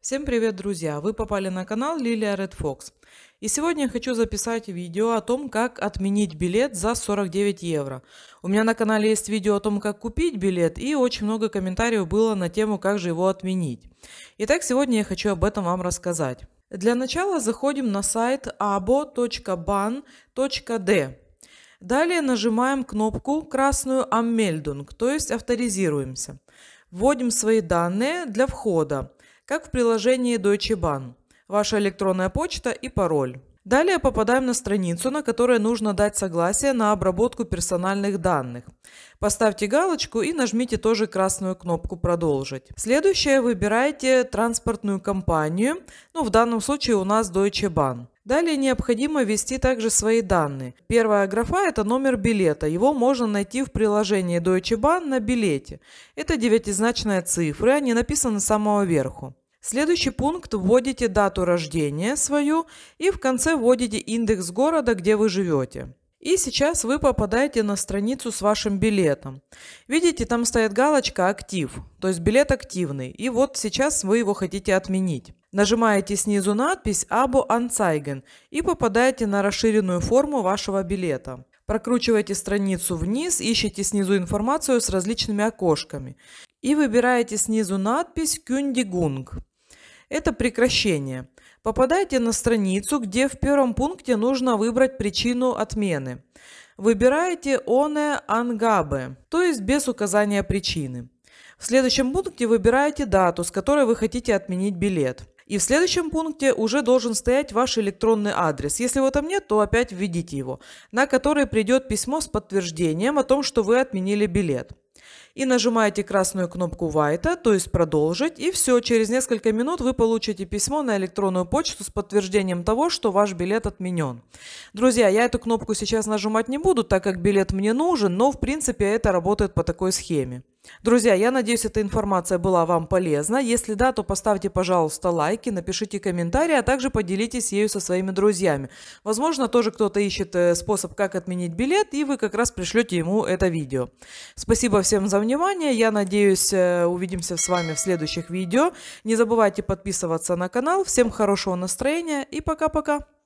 Всем привет, друзья! Вы попали на канал Лилия Red Fox. И сегодня я хочу записать видео о том, как отменить билет за 49 евро. У меня на канале есть видео о том, как купить билет и очень много комментариев было на тему, как же его отменить. Итак, сегодня я хочу об этом вам рассказать. Для начала заходим на сайт abo.ban.d. Далее нажимаем кнопку красную «Аммельдунг», то есть авторизируемся. Вводим свои данные для входа как в приложении Deutsche Bahn, ваша электронная почта и пароль. Далее попадаем на страницу, на которой нужно дать согласие на обработку персональных данных. Поставьте галочку и нажмите тоже красную кнопку «Продолжить». Следующее выбираете транспортную компанию, ну в данном случае у нас Deutsche Bahn. Далее необходимо ввести также свои данные. Первая графа – это номер билета. Его можно найти в приложении Deutsche Bahn на билете. Это девятизначные цифры, они написаны с самого верху. Следующий пункт. Вводите дату рождения свою и в конце вводите индекс города, где вы живете. И сейчас вы попадаете на страницу с вашим билетом. Видите, там стоит галочка «Актив», то есть билет активный. И вот сейчас вы его хотите отменить. Нажимаете снизу надпись «Або Анцайген» и попадаете на расширенную форму вашего билета. Прокручиваете страницу вниз, ищите снизу информацию с различными окошками и выбираете снизу надпись «Кюндигунг» это прекращение. Попадайте на страницу, где в первом пункте нужно выбрать причину отмены. Выбираете «Оне ангабе», то есть без указания причины. В следующем пункте выбираете дату, с которой вы хотите отменить билет. И в следующем пункте уже должен стоять ваш электронный адрес. Если его там нет, то опять введите его, на который придет письмо с подтверждением о том, что вы отменили билет и нажимаете красную кнопку «Вайта», то есть «Продолжить», и все, через несколько минут вы получите письмо на электронную почту с подтверждением того, что ваш билет отменен. Друзья, я эту кнопку сейчас нажимать не буду, так как билет мне нужен, но в принципе это работает по такой схеме. Друзья, я надеюсь, эта информация была вам полезна. Если да, то поставьте, пожалуйста, лайки, напишите комментарии, а также поделитесь ею со своими друзьями. Возможно, тоже кто-то ищет э, способ, как отменить билет, и вы как раз пришлете ему это видео. Спасибо всем за внимание внимание. Я надеюсь, э, увидимся с вами в следующих видео. Не забывайте подписываться на канал. Всем хорошего настроения и пока-пока.